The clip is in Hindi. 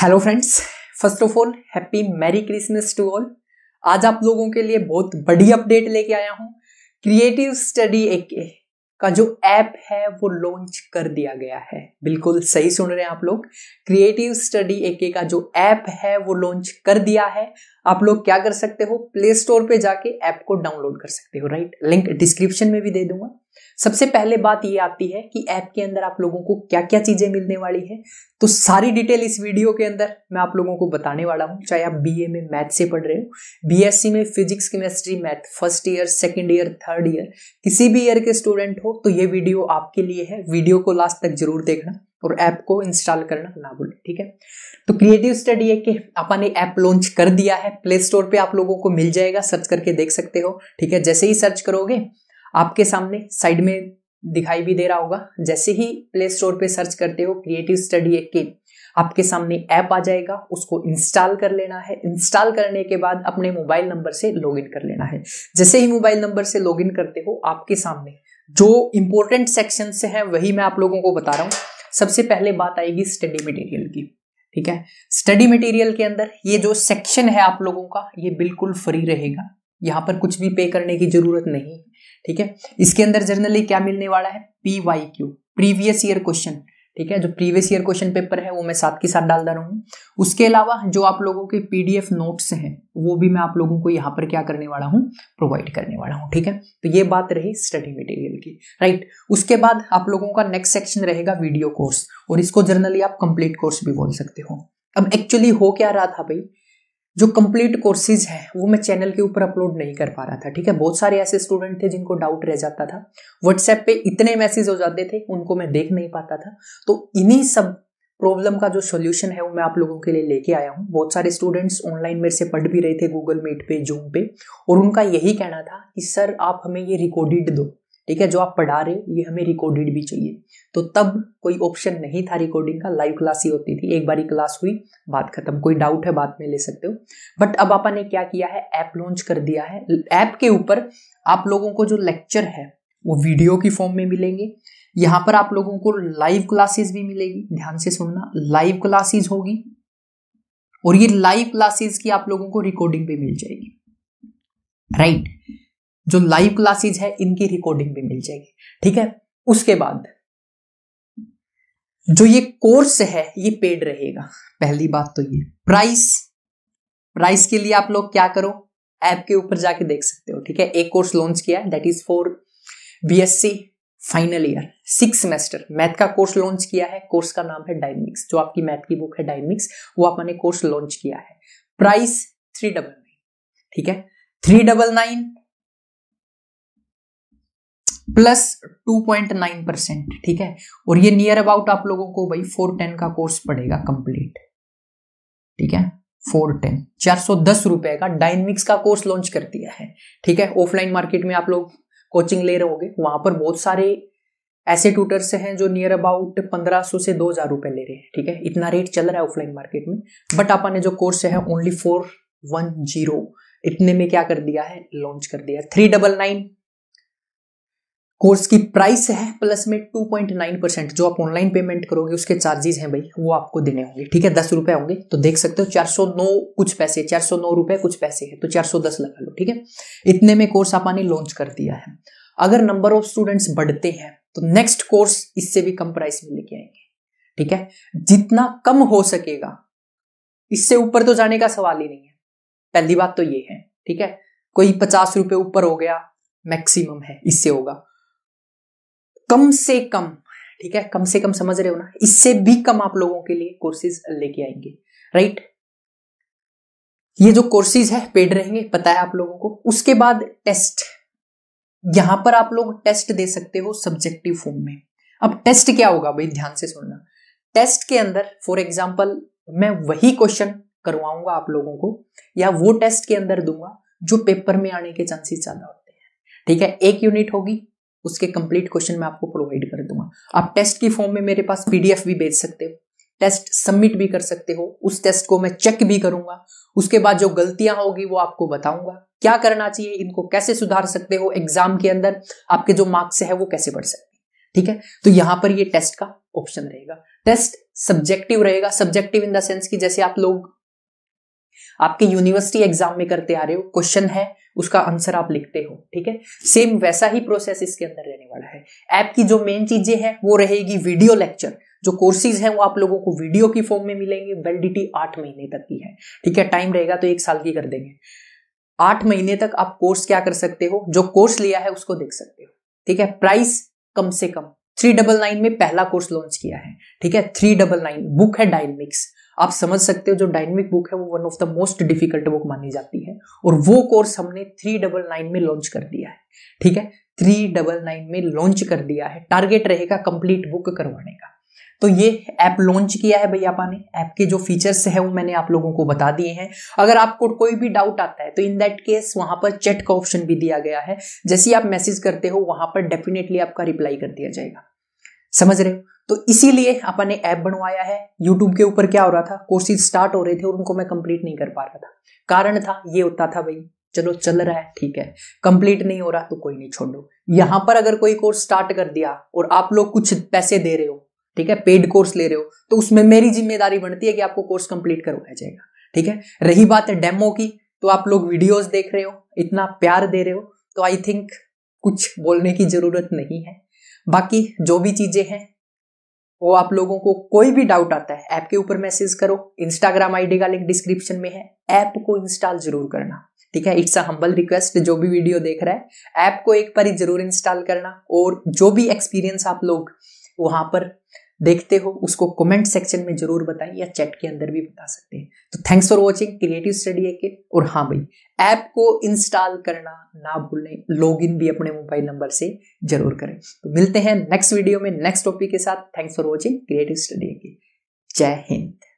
Hello friends first of all happy merry Christmas to all आज आप लोगों के लिए बहुत बड़ी अपडेट लेके आया हूँ क्रिएटिव स्टडी एक का जो ऐप है वो लॉन्च कर दिया गया है बिल्कुल सही सुन रहे हैं आप लोग क्रिएटिव स्टडी एके का जो ऐप है वो लॉन्च कर दिया है आप लोग क्या कर सकते हो प्ले स्टोर पे जाके ऐप को डाउनलोड कर सकते हो राइट लिंक डिस्क्रिप्शन में भी दे दूंगा सबसे पहले बात ये आती है कि ऐप के अंदर आप लोगों को क्या क्या चीज़ें मिलने वाली है तो सारी डिटेल इस वीडियो के अंदर मैं आप लोगों को बताने वाला हूं चाहे आप बीए में मैथ से पढ़ रहे हो बीएससी में physics chemistry math first year second year third year किसी भी ईयर के स्टूडेंट हो तो ये वीडियो आपके लिए है वीडियो को लास्ट तक जरूर देखना और ऐप को इंस्टॉल करना ना भूलें ठीक है तो क्रिएटिव स्टडी है कि अपन ऐप लॉन्च कर दिया है प्ले स्टोर पे आप लोगों को मिल जाएगा सर्च करके देख सकते हो ठीक है जैसे ही सर्च करोगे आपके सामने साइड में दिखाई भी दे रहा होगा जैसे ही प्ले स्टोर पे सर्च करते हो क्रिएटिव स्टडी एक के आपके सामने ऐप आ जाएगा उसको इंस्टॉल कर लेना है इंस्टॉल करने के बाद अपने मोबाइल नंबर से लॉगिन कर लेना है जैसे ही मोबाइल नंबर से लॉगिन करते हो आपके सामने जो इंपॉर्टेंट सेक्शन से है वही मैं आप लोगों को बता रहा हूँ सबसे पहले बात आएगी स्टडी मटेरियल की ठीक है स्टडी मटेरियल के अंदर ये जो सेक्शन है आप लोगों का ये बिल्कुल फ्री रहेगा यहाँ पर कुछ भी पे करने की जरूरत नहीं ठीक है इसके अंदर जनरली क्या मिलने वाला है P Y Q previous year question ठीक है जो प्रीवियस ईयर क्वेश्चन पेपर है वो मैं साथ के साथ डालता रहा हूँ उसके अलावा जो आप लोगों के पीडीएफ नोट्स हैं वो भी मैं आप लोगों को यहाँ पर क्या करने वाला हूँ प्रोवाइड करने वाला हूँ ठीक है तो ये बात रही स्टडी मटेरियल की राइट उसके बाद आप लोगों का नेक्स्ट सेक्शन रहेगा वीडियो कोर्स और इसको जर्नली आप कंप्लीट कोर्स भी बोल सकते हो अब एक्चुअली हो क्या रहा था भाई जो कंप्लीट कोर्सेज है वो मैं चैनल के ऊपर अपलोड नहीं कर पा रहा था ठीक है बहुत सारे ऐसे स्टूडेंट थे जिनको डाउट रह जाता था व्हाट्सएप पे इतने मैसेज हो जाते थे उनको मैं देख नहीं पाता था तो इन्हीं सब प्रॉब्लम का जो सोल्यूशन है वो मैं आप लोगों के लिए लेके आया हूँ बहुत सारे स्टूडेंट्स ऑनलाइन मेरे से पढ़ भी रहे थे गूगल मीट पे जूम पे और उनका यही कहना था कि सर आप हमें ये रिकॉर्डेड दो ठीक है जो आप पढ़ा रहे हो ये हमें रिकॉर्डेड भी चाहिए तो तब कोई ऑप्शन नहीं था रिकॉर्डिंग का लाइव क्लास ही होती थी एक बारी क्लास हुई बात खत्म कोई डाउट है बाद में ले सकते हो बट अब आपा ने क्या किया है ऐप लॉन्च कर दिया है ऐप के ऊपर आप लोगों को जो लेक्चर है वो वीडियो की फॉर्म में मिलेंगे यहाँ पर आप लोगों को लाइव क्लासेस भी मिलेगी ध्यान से सुनना लाइव क्लासेस होगी और ये लाइव क्लासेस की आप लोगों को रिकॉर्डिंग पे मिल जाएगी राइट right. जो लाइव क्लासेज है इनकी रिकॉर्डिंग भी मिल जाएगी ठीक है उसके बाद जो ये कोर्स है ये पेड रहेगा पहली बात तो ये प्राइस प्राइस के लिए आप लोग क्या करो ऐप के ऊपर जाके देख सकते हो ठीक है एक कोर्स लॉन्च किया है that is for BSc final year six semester math का कोर्स लॉन्च किया है कोर्स का नाम है डायनेमिक्स जो आपकी मैथ की बुक है डायनेमिक्स वो आपने कोर्स लॉन्च किया है प्राइस थ्री डबल नाइन ठीक है three double nine plus 2.9 percent ठीक है और ये नियर अबाउट आप लोगों को भाई 410 का कोर्स पड़ेगा कंप्लीट ठीक है 410 410 रुपए का डायनमिक्स का कोर्स लॉन्च कर दिया है ठीक है ऑफलाइन मार्केट में आप लोग कोचिंग ले रहे होंगे वहां पर बहुत सारे ऐसे ट्यूटर्स हैं जो नियर अबाउट 1500 से 2000 रुपए ले रहे हैं ठीक है इतना रेट चल रहा है ऑफलाइन मार्केट में बट आपने जो कोर्स है ओनली फोर वन जीरो इतने में क्या कर दिया है लॉन्च कर दिया थ्री डबल नाइन कोर्स की प्राइस है प्लस में 2.9 परसेंट जो आप ऑनलाइन पेमेंट करोगे उसके चार्जेस हैं भाई वो आपको देने होंगे ठीक है दस रुपए होंगे तो देख सकते हो चार सौ नौ कुछ पैसे चार सौ नौ रुपए कुछ पैसे है तो चार सौ दस लगा लो ठीक है इतने में कोर्स आपने लॉन्च कर दिया है अगर नंबर ऑफ स्टूडेंट्स बढ़ते हैं तो नेक्स्ट कोर्स इससे भी कम प्राइस में लेके आएंगे ठीक है जितना कम हो सकेगा इससे ऊपर तो जाने का सवाल ही नहीं है पहली बात तो ये है ठीक है कोई पचास रुपए ऊपर हो गया मैक्सिमम है इससे होगा कम से कम ठीक है कम से कम समझ रहे हो ना इससे भी कम आप लोगों के लिए कोर्सेज लेके आएंगे राइट ये जो कोर्सेज है पेड रहेंगे पता है आप लोगों को उसके बाद टेस्ट यहां पर आप लोग टेस्ट दे सकते हो सब्जेक्टिव फॉर्म में अब टेस्ट क्या होगा भाई ध्यान से सुनना टेस्ट के अंदर फॉर एग्जाम्पल मैं वही क्वेश्चन करवाऊंगा आप लोगों को या वो टेस्ट के अंदर दूंगा जो पेपर में आने के चांसेस ज्यादा होते हैं ठीक है एक यूनिट होगी उसके कंप्लीट क्वेश्चन मैं आपको प्रोवाइड कर दूंगा आप टेस्ट की फॉर्म में मेरे पास पीडीएफ भी भेज सकते हो टेस्ट सबमिट भी कर सकते हो उस टेस्ट को मैं चेक भी करूंगा उसके बाद जो गलतियां होगी वो आपको बताऊंगा क्या करना चाहिए इनको कैसे सुधार सकते हो एग्जाम के अंदर आपके जो मार्क्स है वो कैसे बढ़ सकते ठीक है तो यहां पर ये टेस्ट का ऑप्शन रहेगा टेस्ट सब्जेक्टिव रहेगा सब्जेक्टिव इन द सेंस कि जैसे आप लोग आपके यूनिवर्सिटी एग्जाम में करते आ रहे हो क्वेश्चन है उसका आंसर आप लिखते हो ठीक है सेम वैसा ही प्रोसेस इसके अंदर रहने वाला है ऐप की जो मेन चीजें हैं वो रहेगी वीडियो लेक्चर जो कोर्सेज हैं वो आप लोगों को वीडियो की फॉर्म में मिलेंगे वेलिडिटी आठ महीने तक की है ठीक है टाइम रहेगा तो एक साल की कर देंगे आठ महीने तक आप कोर्स क्या कर सकते हो जो कोर्स लिया है उसको देख सकते हो ठीक है प्राइस कम से कम थ्री डबल नाइन में पहला कोर्स लॉन्च किया है ठीक है थ्री डबल नाइन बुक है डायनमिक्स आप समझ सकते हो जो डायनेमिक बुक है वो one of the most difficult book मानी जाती है और वो कोर्स हमने थ्री डबल नाइन में लॉन्च कर दिया है ठीक है थ्री डबल नाइन में लॉन्च कर दिया है टारगेट रहेगा कंप्लीट बुक करवाने का तो ये ऐप लॉन्च किया है भैया आपने ऐप के जो फीचर्स है वो मैंने आप लोगों को बता दिए हैं अगर आपको कोई भी डाउट आता है तो इन दैट केस वहां पर चैट का ऑप्शन भी दिया गया है जैसे ही आप मैसेज करते हो वहां पर डेफिनेटली आपका रिप्लाई कर दिया जाएगा समझ रहे हो तो इसीलिए अपन ने ऐप बनवाया है यूट्यूब के ऊपर क्या हो रहा था कोर्सेज स्टार्ट हो रहे थे और उनको मैं कंप्लीट नहीं कर पा रहा था कारण था ये होता था भाई चलो चल रहा है ठीक है कंप्लीट नहीं हो रहा तो कोई नहीं छोड़ो यहां पर अगर कोई कोर्स स्टार्ट कर दिया और आप लोग कुछ पैसे दे रहे हो ठीक है पेड कोर्स ले रहे हो तो उसमें मेरी जिम्मेदारी बनती है कि आपको कोर्स कंप्लीट करवाया जाएगा ठीक है रही बात है डेमो की तो आप लोग वीडियोस देख रहे हो इतना प्यार दे रहे हो तो आई थिंक कुछ बोलने की जरूरत नहीं है बाकी जो भी चीजें हैं वो आप लोगों को कोई भी डाउट आता है ऐप के ऊपर मैसेज करो इंस्टाग्राम आईडी का लिंक डिस्क्रिप्शन में है ऐप को इंस्टॉल जरूर करना ठीक है इट्स अ हम्बल रिक्वेस्ट जो भी वीडियो देख रहा है ऐप को एक बार जरूर इंस्टॉल करना और जो भी एक्सपीरियंस आप लोग वहां पर देखते हो उसको कमेंट सेक्शन में जरूर बताएं या चैट के अंदर भी बता सकते हैं तो thanks for watching Creative Study के और हाँ भाई ऐप को इंस्टॉल करना ना भूलें इन भी अपने मोबाइल नंबर से जरूर करें तो मिलते हैं नेक्स्ट वीडियो में नेक्स्ट टॉपिक के साथ thanks for watching Creative Study के जय हिंद